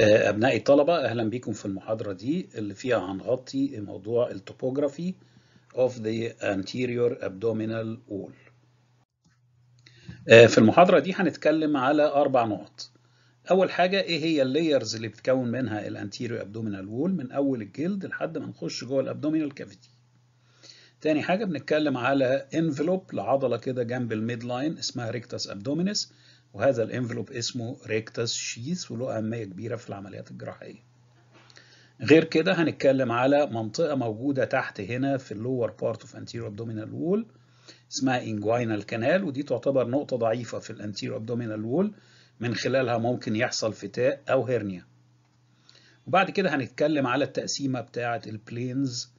آه، أبنائي الطلبة أهلا بكم في المحاضرة دي اللي فيها هنغطي موضوع التوبوغرافي of the anterior abdominal wall آه، في المحاضرة دي هنتكلم على أربع نقط أول حاجة إيه هي اللايرز اللي بتكون منها الانتيريور abdominal wall من أول الجلد لحد ما نخش جوه الابدومينال كافيتي تاني حاجة بنتكلم على انفلوب لعضلة كده جنب الميد لاين اسمها ريكتاس ابدومينس وهذا الانفلوب اسمه ريكتس شيث وله أهمية كبيرة في العمليات الجراحية غير كده هنتكلم على منطقة موجودة تحت هنا في اللور بارت اوف انتيرو ابدومينال وول اسمها انجوينال كانال ودي تعتبر نقطة ضعيفة في الانتيرو ابدومينال وول من خلالها ممكن يحصل فتاء أو هرنيا وبعد كده هنتكلم على التقسيمة بتاعة البلينز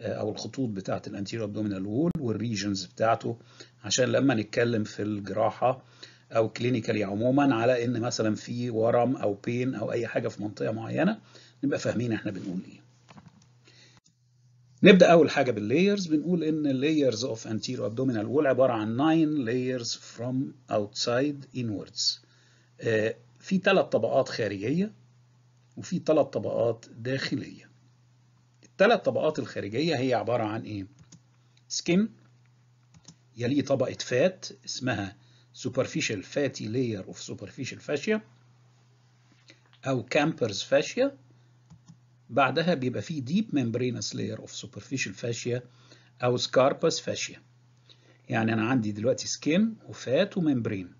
آه، أو الخطوط بتاعة الانتيرو ابدومينال وول والريجنز بتاعته عشان لما نتكلم في الجراحة او كلينيكالي عموما على ان مثلا في ورم او بين او اي حاجه في منطقه معينه نبقى فاهمين احنا بنقول ايه نبدا اول حاجه باللايرز بنقول ان اللايرز اوف انتيرو ابدومينال وول عباره عن 9 لايرز فروم اوتسايد انوردز في ثلاث طبقات خارجيه وفي ثلاث طبقات داخليه الثلاث طبقات الخارجيه هي عباره عن ايه skin يليه طبقه فات اسمها superficial fatty layer of superficial fascia أو Camper's fascia بعدها بيبقى فيه deep membranous layer of superficial fascia أو Scarpus fascia يعني أنا عندي دلوقتي skin وفات وممبرين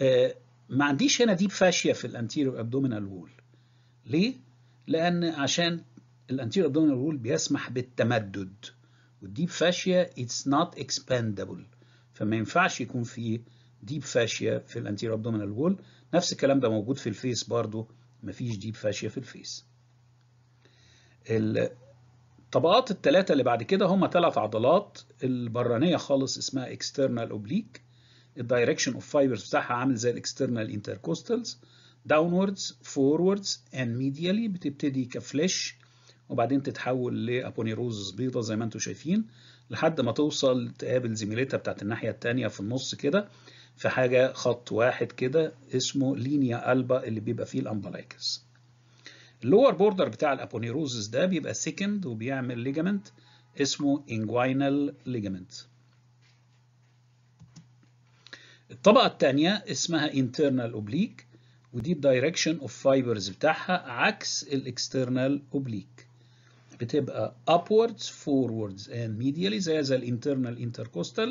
آه ما عنديش هنا deep fascia في الأنتيريو ابدومينال وول ليه؟ لأن عشان الأنتيريو ابدومينال وول بيسمح بالتمدد والديب فاشيا it's not expandable فما ينفعش يكون في ديب فاشيا في الانتير ابدومينال وول نفس الكلام ده موجود في الفيس برضه مفيش ديب فاشيا في الفيس الطبقات الثلاثة اللي بعد كده هم ثلاث عضلات البرانية خالص اسمها external oblique الدايركشن اوف فايبرز بتاعها عامل زي الاكسترنال انتركوستالز داونوردز فوروردز اند ميديالي بتبتدي كفليش وبعدين تتحول لابونيروز بيضة زي ما انتم شايفين لحد ما توصل تقابل زميلتها بتاعت الناحية التانية في النص كده في حاجة خط واحد كده اسمه لينيا ألبا اللي بيبقى فيه الأمبلايكس اللور بوردر بتاع الأبونيروزس ده بيبقى سيكند وبيعمل ليجامنت اسمه انجوينال ليجامنت الطبقة التانية اسمها internal oblique ودي الدايركشن اوف فايبرز بتاعها عكس الاكسترنال اوبليك بتبقى upwards forwards and medially زي هذا الانترنال intercostal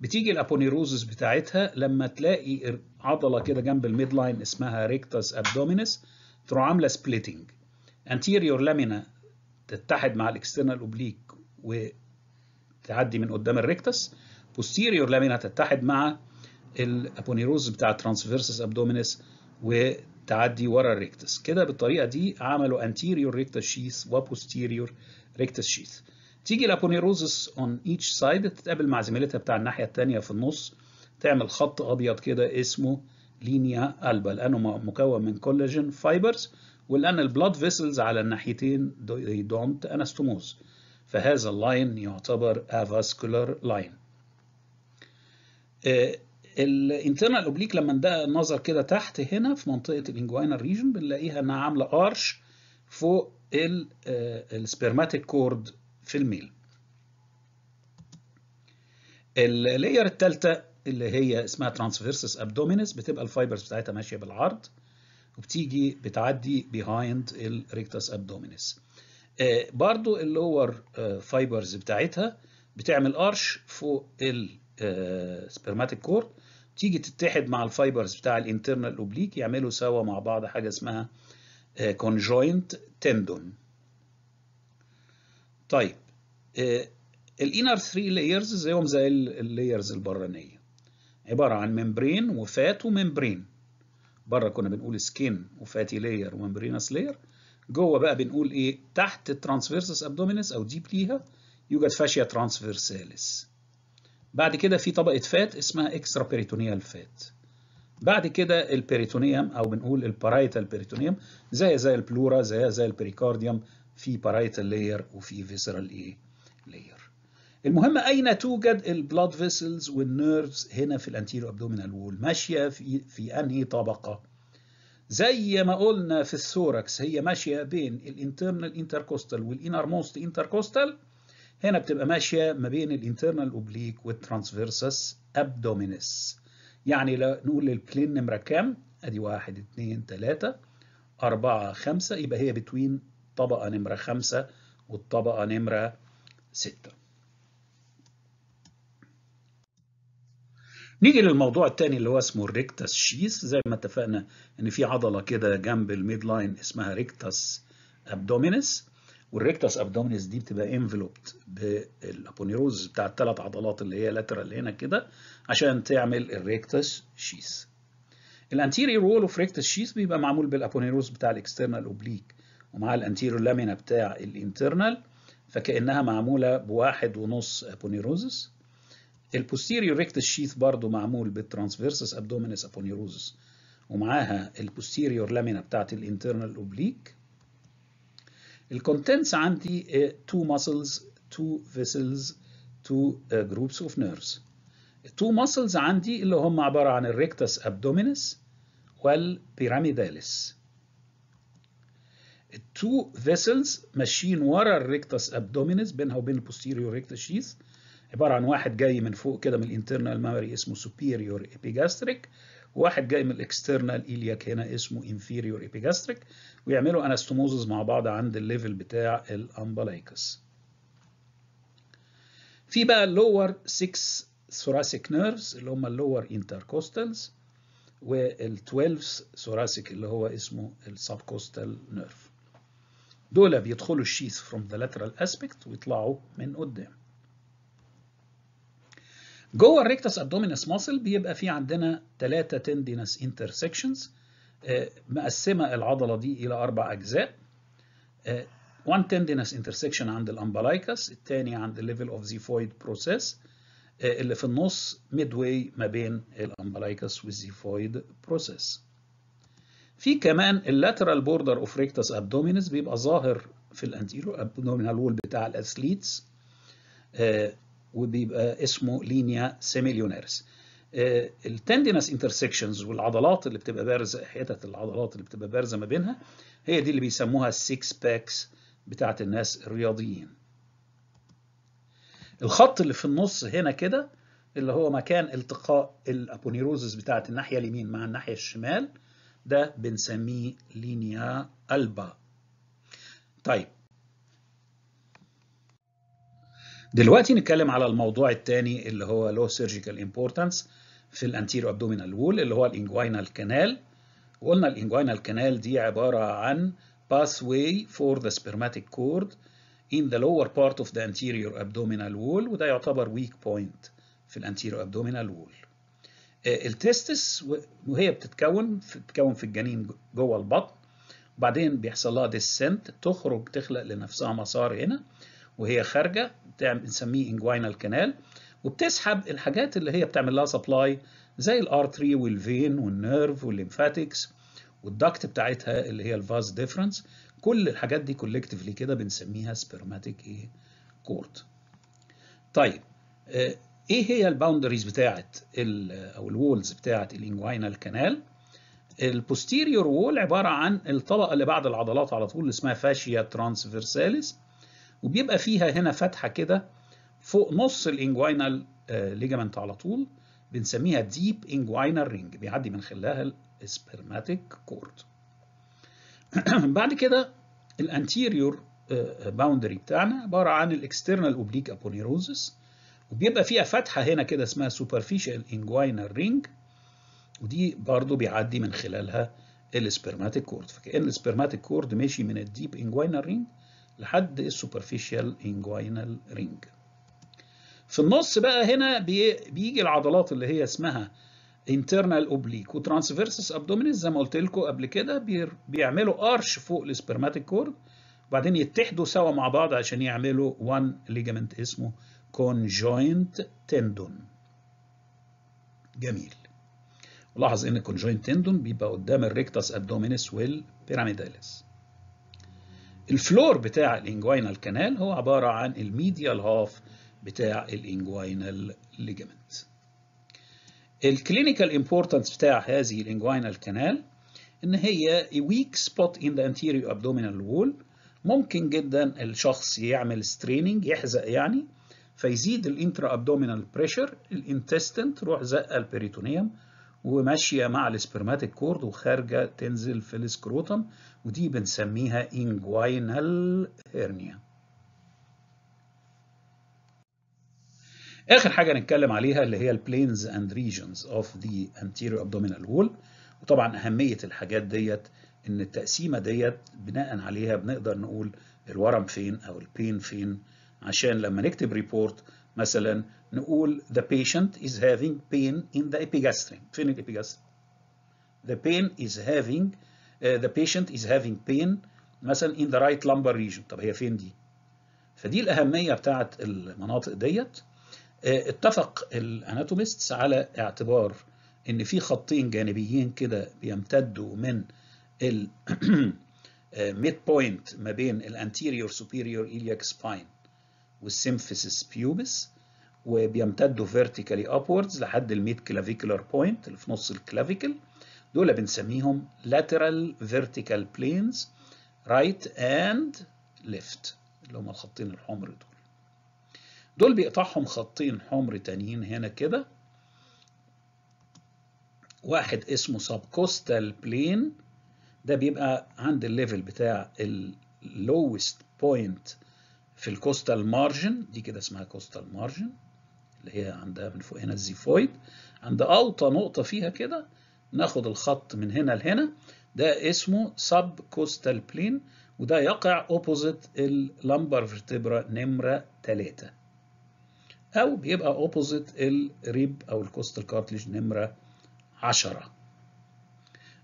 بتيجي الابونيروزس بتاعتها لما تلاقي عضله كده جنب الميد لاين اسمها ريكتس ابدومينس تروح عامله سبليتنج انتيريور لامينا تتحد مع الاكسترنال اوبليك وتعدي من قدام الريكتس بوستيريور لامينا تتحد مع الابونيروز بتاع ترانسفيرسس ابدومينس تعدي ورا الريكتس كده بالطريقه دي عملوا anterior rectus sheath و posterior rectus sheath تيجي الابونيروزس on each side تتقابل مع زميلتها بتاع الناحيه الثانيه في النص تعمل خط ابيض كده اسمه لينيا البا لانه مكون من كولاجين فايبرز ولان البلاد فيسلز على الناحيتين they don't anastomose فهذا اللاين يعتبر افاسكولار آه، لاين الانترنال اوبليك لما ندق نظر كده تحت هنا في منطقه الانجواينال ريجن بنلاقيها انها عامله ارش فوق آه، السبرماتيك كورد في الميل اللاير الثالثه اللي هي اسمها ترانسفيرسس ابدومينس بتبقى الفايبرز بتاعتها ماشيه بالعرض وبتيجي بتعدي بيهايند الريكتس ابدومينس برضو اللور فايبرز آه، بتاعتها بتعمل ارش فوق السبرماتيك آه، كورد تيجي تتحد مع الفايبرز بتاع الانترنال اوبليك يعملوا سوا مع بعض حاجه اسمها كونجوينت آه، تندون طيب الانر 3 لايرز زيهم زي اللايرز البرانيه عباره عن ممبرين وفات وممبرين بره كنا بنقول سكين وفاتي لاير وممبرينس لاير جوه بقى بنقول ايه تحت الترانسفيرسس ابدومينس او ديب ليها يوجد فاشيا ترانسفيرساليس بعد كده في طبقة فات اسمها اكسترا بيريتونيال فات بعد كده البيريتونيوم او بنقول البارايتال بيريتونيوم زي زي البلورا زي زي البريكارديوم في بارايتال لاير وفي فيسرال ايه لاير المهم اين توجد البلاد فيسلز والنيرفز هنا في الانتيريو ابدومينال وول ماشيه في في انهي طبقه زي ما قلنا في الثوركس هي ماشيه بين الانترنال انتركوستال والانر موست انتركوستال هنا بتبقى ماشية ما بين الانترنال اوبليك والترانسفيرسس ابدومينس يعني لو نقول للبلين نمرة كام؟ ادي واحد 2 3 أربعة خمسة يبقى هي بتوين طبقة نمرة خمسة والطبقة نمرة ستة نيجي للموضوع الثاني اللي هو اسمه الريكتاس شيس زي ما اتفقنا ان في عضله كده جنب الميد لاين اسمها ريكتاس ابدومينس والريكتاس ابدومينس دي بتبقى انفلوبت بالابونيروز بتاع الثلاث عضلات اللي هي لاترال هنا كده عشان تعمل الريكتاس شيس الانتيريور وول اوف ريكتاس شيس بيبقى معمول بالابونيروز بتاع الاكسترنال اوبليك ومع الانتيريور لامينا بتاع الانترنال فكانها معموله بواحد ونص ابونيروزس البوستيريور ريكتس شيث برضو معمول بالترانسفيرسس ابدومينس ابونيروزس ومعاها البوستيريور لامينا بتاعت الانترنال اوبليك الكونتنتس عندي تو ماسلز تو فيسلز تو جروبس اوف نيرفز التو ماسلز عندي اللي هم عبارة عن الريكتس ابدومينس والبيراميداليس التو فيسلز ماشيين ورا الريكتس ابدومينس بينها وبين البوستيريور ريكتس شيث عباره عن واحد جاي من فوق كده من الانترنال مامري اسمه سوبيريور ايبيجاستريك واحد جاي من الاكسترنال ايلياك هنا اسمه inferior epigastric ويعملوا انستوموزز مع بعض عند الليفل بتاع الامبلايكس في بقى اللور 6 ثوراسيك نيرفز اللي هم اللور intercostals وال12 ثوراسيك اللي هو اسمه السبكوستال نيرف دول بيدخلوا الشيث فروم ذا لاترال اسبيكت ويطلعوا من قدام جوه الريكتس ابدومينس ماسل بيبقى في عندنا ثلاثة تندينس انترسكشنز مقسمه العضله دي الى اربع اجزاء 1 تندينس انترسكشن عند الامبلايكس الثاني عند الليفل اوف زيفويد بروسيس اللي في النص ميدواي ما بين الامبلايكس والزيفويد بروسيس في كمان اللاترال بوردر اوف ريكتس ابدومينس بيبقى ظاهر في الانتيرو ابدومينال وول بتاع الاثليتس آه، وبيبقى اسمه لينيا سيميليونيرس آه، التندينس انترسكشنز والعضلات اللي بتبقى بارزه حتت العضلات اللي بتبقى بارزه ما بينها هي دي اللي بيسموها السكس باكس بتاعت الناس الرياضيين الخط اللي في النص هنا كده اللي هو مكان التقاء الابونيروزس بتاعت الناحيه اليمين مع الناحيه الشمال ده بنسميه لينيا البا طيب دلوقتي نتكلم على الموضوع الثاني اللي هو لو سيرجيكال امبورتانس في الانتيرو ابدومينال وول اللي هو الانجوينال كانال وقلنا الانجوينال كانال دي عباره عن pathway for the spermatic cord in the lower part of the anterior abdominal wall وده يعتبر weak point في الانتيرو abdominal wall. آه، التستس وهي بتتكون بتتكون في الجنين جوه البطن وبعدين بيحصل لها ديسنت تخرج تخلق لنفسها مسار هنا وهي خارجه بنسميه انجوينال كانال وبتسحب الحاجات اللي هي بتعمل لها سبلاي زي الارتري والفين والنيرف والليمفاتكس والدكت بتاعتها اللي هي الفاز ديفرنس كل الحاجات دي كولكتيفلي كده بنسميها سبيرماتيك ايه كورت طيب آه، ايه هي الباوندريز بتاعت آه، او الوولز بتاعت الانجوينال كانال البوستيريور وول عباره عن الطبقه اللي بعد العضلات على طول اللي اسمها فاشيا ترانسفيرساليس وبيبقى فيها هنا فتحه كده فوق نص الانجوينال ليجامنت آه، على طول بنسميها ديب انجوينال رينج بيعدي من خلالها السبرماتيك كورد بعد كده الانتيريور آه، باوندري بتاعنا عباره عن الاكسترنال اوبليك ابونيروزس وبيبقى فيها فتحه هنا كده اسمها سوبرفيشال انجوينال رينج ودي برضو بيعدي من خلالها السبرماتيك كورد فكأن السبرماتيك كورد ماشي من الديب انجوينال رينج لحد السوبرفيشال انجوينال رينج في النص بقى هنا بيجي العضلات اللي هي اسمها internal oblique وترانسفيرسس ابدومينس زي ما قلت لكم قبل كده بيعملوا ارش فوق السبرماتيك كورد وبعدين يتحدوا سوا مع بعض عشان يعملوا وان ليجامنت اسمه conjoint tendon جميل لاحظ ان conjoint tendon بيبقى قدام الريكتاس ابدومينس والبيراميداليس الفلور بتاع الانجوينال كانال هو عبارة عن الميديال هاف بتاع الانجوينال ليجمنت الكلينيكال امبورتانس بتاع هذه الانجوينال كانال ان هي ويك سبوت ان ذا انتيريو ابدومينال وول ممكن جدا الشخص يعمل ستريننج يحزق يعني فيزيد الانترا ابدومينال بريشر الانتستنت تروح زقه البريتونيوم وماشية مع السبرماتيك كورد وخارجة تنزل في السكروتم ودي بنسميها انجواينال هيرنيا آخر حاجة نتكلم عليها اللي هي البلينز اند ريجنز اوف ذا انتيريور ابدومينال وول وطبعا أهمية الحاجات ديت إن التقسيمة ديت بناء عليها بنقدر نقول الورم فين أو البين فين عشان لما نكتب ريبورت مثلا نقول the patient is having pain in the epigastrium فين الإبيجاستريم؟ the pain is having uh, the patient is having pain مثلا in the right lumbar region طب هي فين دي فدي الأهمية بتاعت المناطق ديت uh, اتفق الاناتوميستس على اعتبار ان في خطين جانبيين كده بيمتدوا من ال ميد بوينت uh, ما بين الانتيريور سوبيريور ايلياك سباين والسيمفيسيس بيوبس وبيمتدوا فيرتيكالي upwards لحد الميد كلافيكولار بوينت اللي في نص الكلافيكل دول بنسميهم lateral vertical planes right and left اللي هم الخطين الحمر دول دول بيقطعهم خطين حمر تانيين هنا كده واحد اسمه subcostal plane ده بيبقى عند الليفل بتاع اللوست بوينت في الكوستال مارجن دي كده اسمها كوستال مارجن اللي هي عندها من فوق هنا الزيفويد عند أوطى نقطة فيها كده ناخد الخط من هنا لهنا ده اسمه سب كوستال بلين وده يقع اوبوزيت اللمبر فيرتبرا نمرة 3 أو بيبقى اوبوزيت الريب أو الكوستال كارتليج نمرة 10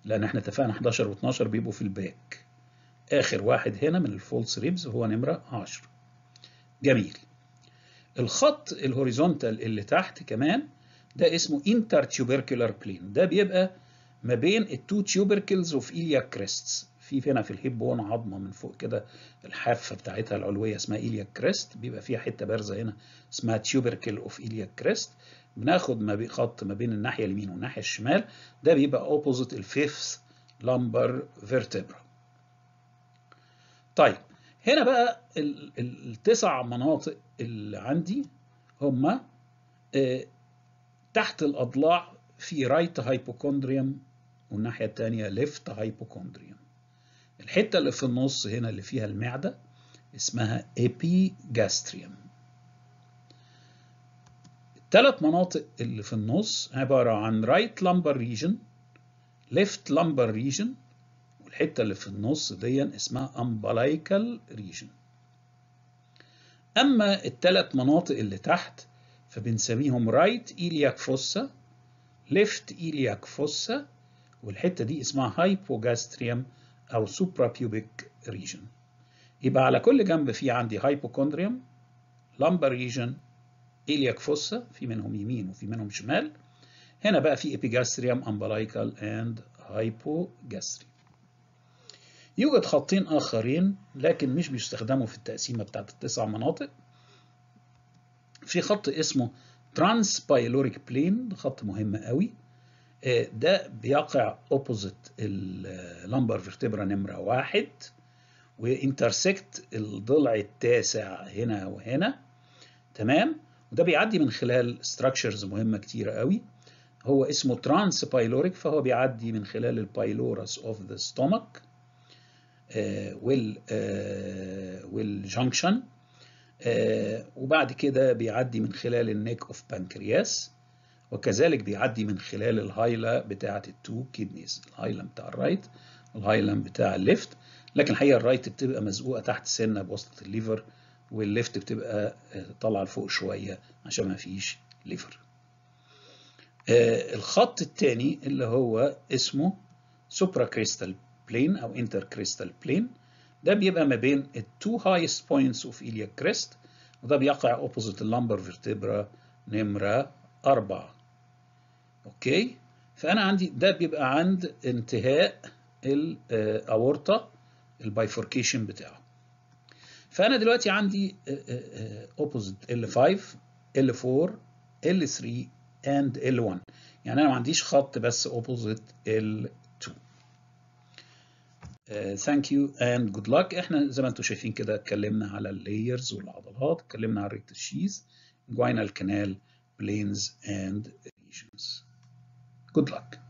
لأن احنا اتفقنا 11 و12 بيبقوا في الباك آخر واحد هنا من الفولس ريبز هو نمرة 10 جميل الخط الهوريزونتال اللي تحت كمان ده اسمه انتر plane بلين ده بيبقى ما بين التو تيوبركلز اوف ايلياك كريستس في هنا في الهيب بون عظمه من فوق كده الحافه بتاعتها العلويه اسمها ايلياك كريست بيبقى فيها حته بارزه هنا اسمها تيوبركل اوف ايلياك كريست بناخد ما خط ما بين الناحيه اليمين والناحيه الشمال ده بيبقى اوبوزيت الفيفث لامبر vertebra طيب هنا بقى التسع مناطق اللي عندي هما آه، تحت الأضلاع في رايت هايبوكوندريوم والناحية التانية ليفت هايبوكوندريوم الحتة اللي في النص هنا اللي فيها المعدة اسمها epigastrium التلات مناطق اللي في النص عبارة عن رايت لامبر ريجن ليفت لامبر ريجن والحتة اللي في النص دي اسمها umbilical region أما الثلاث مناطق اللي تحت فبنسميهم right iliac fossa left iliac fossa والحتة دي اسمها hypogastrium أو suprapubic region يبقى على كل جنب في عندي hypochondrium lumbar region iliac fossa في منهم يمين وفي منهم شمال هنا بقى في epigastrium umbilical and hypogastrium يوجد خطين آخرين لكن مش بيستخدموا في التقسيمة بتاعت التسع مناطق في خط اسمه ترانس بايلوريك بلين خط مهم قوي آه، ده بيقع اوبوزيت اللمبر فيرتبرا نمرة واحد وانترسكت الضلع التاسع هنا وهنا تمام وده بيعدي من خلال ستراكشرز مهمة كتيرة قوي هو اسمه ترانس بايلوريك فهو بيعدي من خلال البايلورس اوف ذا ستومك آه، وال آه، والجنكشن آه، وبعد كده بيعدي من خلال النيك اوف بانكرياس وكذلك بيعدي من خلال الهايلا بتاعه التو كيدنيز الهايلا بتاع الرايت الهايلم بتاع الليفت لكن الحقيقه الرايت بتبقى مزقوقه تحت سنه بواسطه الليفر والليفت بتبقى طالعه لفوق شويه عشان ما فيش ليفر. الخط الثاني اللي هو اسمه سوبرا كريستال بلين او انتر كريستال بلين ده بيبقى ما بين التو هايست بوينتس اوف ايليا كريست وده بيقع اوبوزيت اللمبر فيرتبرا نمره 4 اوكي فانا عندي ده بيبقى عند انتهاء الاورطه البايفوركيشن بتاعه فانا دلوقتي عندي اوبوزيت ال 5 ال 4 ال 3 اند ال 1 يعني انا ما عنديش خط بس اوبوزيت ال ثانك يو اند جود لك احنا زي ما انتم شايفين كده اتكلمنا على اللايرز والعضلات اتكلمنا على الريكت شيز جواينال كانال بلينز اند ريجنز جود لك